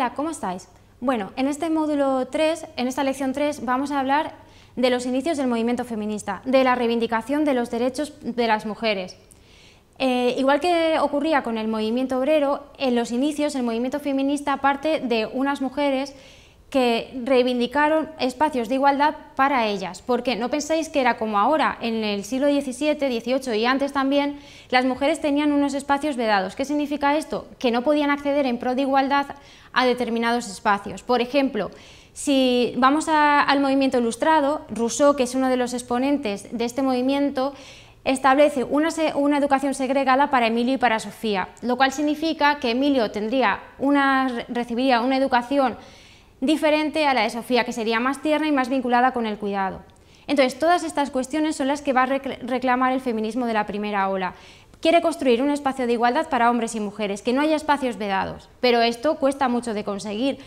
Hola, ¿cómo estáis? Bueno, en este módulo 3, en esta lección 3, vamos a hablar de los inicios del movimiento feminista, de la reivindicación de los derechos de las mujeres. Eh, igual que ocurría con el movimiento obrero, en los inicios el movimiento feminista parte de unas mujeres que reivindicaron espacios de igualdad para ellas, porque no pensáis que era como ahora, en el siglo XVII, XVIII y antes también, las mujeres tenían unos espacios vedados. ¿Qué significa esto? Que no podían acceder en pro de igualdad a determinados espacios. Por ejemplo, si vamos al movimiento ilustrado, Rousseau, que es uno de los exponentes de este movimiento, establece una, educación segregada para Emilio y para Sofía, lo cual significa que Emilio tendría una, recibiría una educación diferente a la de Sofía, que sería más tierna y más vinculada con el cuidado. Entonces, todas estas cuestiones son las que va a reclamar el feminismo de la primera ola. Quiere construir un espacio de igualdad para hombres y mujeres, que no haya espacios vedados, pero esto cuesta mucho de conseguir.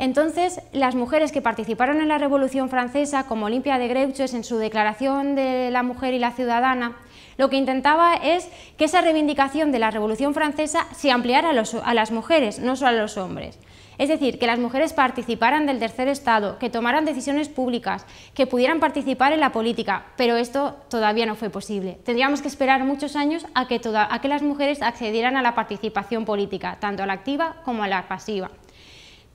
Entonces, las mujeres que participaron en la Revolución Francesa, como Olimpia de Greuches en su Declaración de la Mujer y la Ciudadana, lo que intentaba es que esa reivindicación de la Revolución Francesa se ampliara a, las mujeres, no solo a los hombres. Es decir, que las mujeres participaran del tercer Estado, que tomaran decisiones públicas, que pudieran participar en la política, pero esto todavía no fue posible. Tendríamos que esperar muchos años a que las mujeres accedieran a la participación política, tanto a la activa como a la pasiva.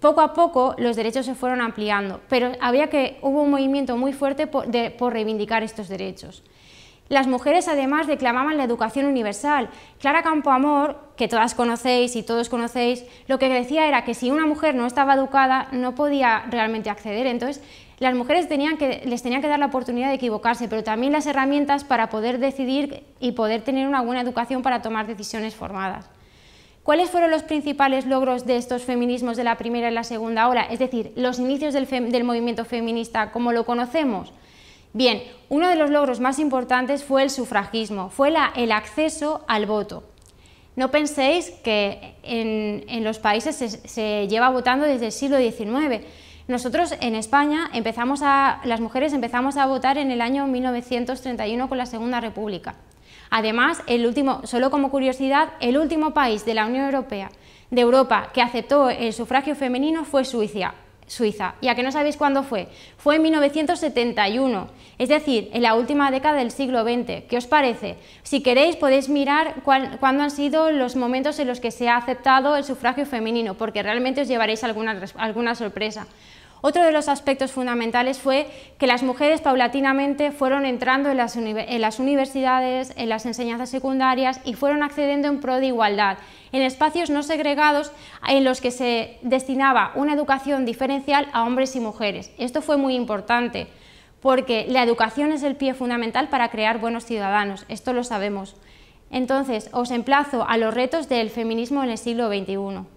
Poco a poco los derechos se fueron ampliando, pero había que, hubo un movimiento muy fuerte por, reivindicar estos derechos. Las mujeres además reclamaban la educación universal. Clara Campoamor, que todas conocéis y todos conocéis, lo que decía era que si una mujer no estaba educada no podía realmente acceder. Entonces, las mujeres les tenían que dar la oportunidad de equivocarse, pero también las herramientas para poder decidir y poder tener una buena educación para tomar decisiones formadas. ¿Cuáles fueron los principales logros de estos feminismos de la primera y la segunda hora? Es decir, los inicios del, movimiento feminista como lo conocemos. Bien, uno de los logros más importantes fue el sufragismo, fue el acceso al voto. No penséis que en, los países se, se, lleva votando desde el siglo XIX. Nosotros en España empezamos las mujeres empezamos a votar en el año 1931 con la Segunda República. Además, el último, solo como curiosidad, el último país de la Unión Europea, de Europa, que aceptó el sufragio femenino fue Suiza, Suiza. ¿Y a que no sabéis cuándo fue? Fue en 1971, es decir, en la última década del siglo XX. ¿Qué os parece? Si queréis podéis mirar cuándo han sido los momentos en los que se ha aceptado el sufragio femenino, porque realmente os llevaréis alguna sorpresa. Otro de los aspectos fundamentales fue que las mujeres paulatinamente fueron entrando en las, universidades, en las enseñanzas secundarias y fueron accediendo en pro de igualdad, en espacios no segregados en los que se destinaba una educación diferencial a hombres y mujeres. Esto fue muy importante porque la educación es el pie fundamental para crear buenos ciudadanos, esto lo sabemos. Entonces, os emplazo a los retos del feminismo en el siglo XXI.